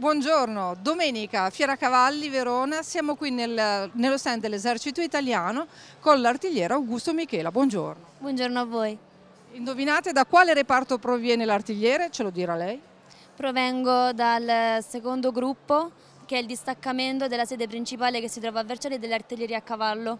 Buongiorno, domenica Fiera Cavalli Verona, siamo qui nel, nello stand dell'esercito italiano con l'artigliere Augusto Michela, buongiorno. Buongiorno a voi. Indovinate da quale reparto proviene l'artigliere, ce lo dirà lei? Provengo dal secondo gruppo che è il distaccamento della sede principale che si trova a Vercelli dell'artiglieria a cavallo.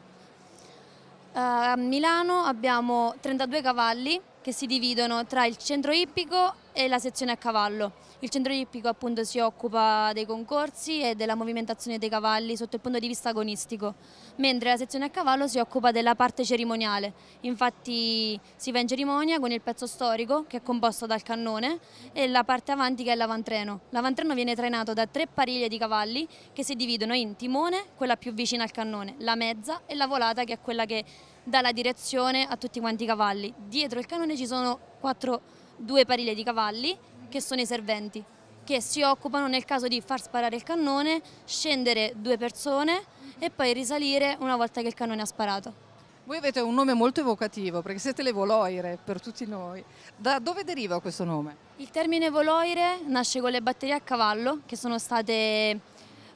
Eh, a Milano abbiamo 32 cavalli che si dividono tra il centro ippico e la sezione a cavallo. Il centro ippico appunto si occupa dei concorsi e della movimentazione dei cavalli sotto il punto di vista agonistico, mentre la sezione a cavallo si occupa della parte cerimoniale. Infatti si va in cerimonia con il pezzo storico che è composto dal cannone e la parte avanti che è l'avantreno. L'avantreno viene trainato da tre pariglie di cavalli che si dividono in timone, quella più vicina al cannone, la mezza e la volata che è quella che dà la direzione a tutti quanti i cavalli. Dietro il cannone ci sono quattro due parile di cavalli che sono i serventi, che si occupano nel caso di far sparare il cannone, scendere due persone e poi risalire una volta che il cannone ha sparato. Voi avete un nome molto evocativo perché siete le Voloire per tutti noi. Da dove deriva questo nome? Il termine Voloire nasce con le batterie a cavallo che sono state eh,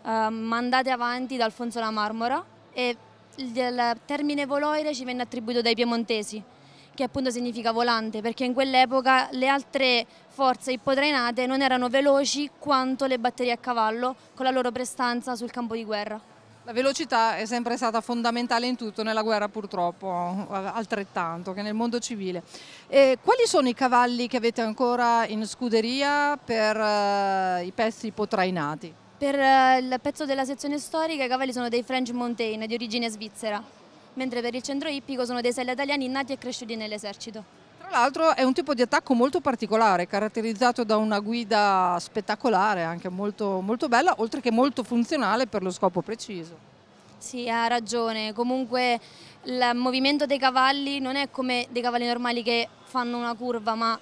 mandate avanti da Alfonso la Marmora e il termine Voloire ci venne attribuito dai piemontesi che appunto significa volante, perché in quell'epoca le altre forze ippodrenate non erano veloci quanto le batterie a cavallo con la loro prestanza sul campo di guerra. La velocità è sempre stata fondamentale in tutto, nella guerra purtroppo altrettanto che nel mondo civile. E quali sono i cavalli che avete ancora in scuderia per uh, i pezzi ipotrainati? Per uh, il pezzo della sezione storica i cavalli sono dei French Mountain di origine svizzera mentre per il centro ippico sono dei selli italiani nati e cresciuti nell'esercito. Tra l'altro è un tipo di attacco molto particolare, caratterizzato da una guida spettacolare, anche molto, molto bella, oltre che molto funzionale per lo scopo preciso. Sì, ha ragione. Comunque il movimento dei cavalli non è come dei cavalli normali che fanno una curva, ma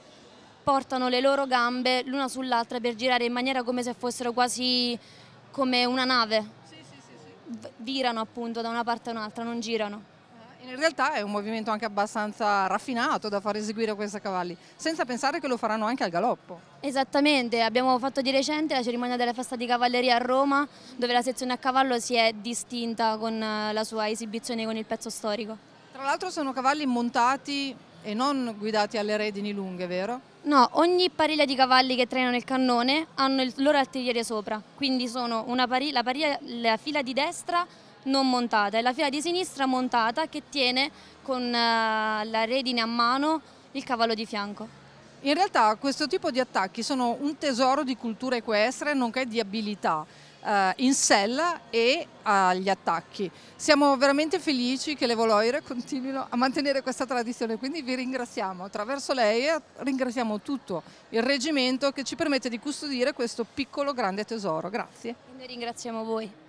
portano le loro gambe l'una sull'altra per girare in maniera come se fossero quasi come una nave virano appunto da una parte a un'altra, non girano. Eh, in realtà è un movimento anche abbastanza raffinato da far eseguire questi cavalli, senza pensare che lo faranno anche al galoppo. Esattamente, abbiamo fatto di recente la cerimonia della festa di cavalleria a Roma, dove la sezione a cavallo si è distinta con eh, la sua esibizione con il pezzo storico. Tra l'altro sono cavalli montati e non guidati alle redini lunghe, vero? No, ogni pariglia di cavalli che trainano il cannone hanno il loro artigliere sopra, quindi sono pariglia, la, pariglia, la, fila di destra non montata e la fila di sinistra montata che tiene con uh, la redine a mano il cavallo di fianco. In realtà questo tipo di attacchi sono un tesoro di cultura equestre nonché di abilità eh, in sella e agli attacchi. Siamo veramente felici che le Voloire continuino a mantenere questa tradizione, quindi vi ringraziamo attraverso lei e eh, ringraziamo tutto il reggimento che ci permette di custodire questo piccolo grande tesoro. Grazie. Noi ringraziamo voi.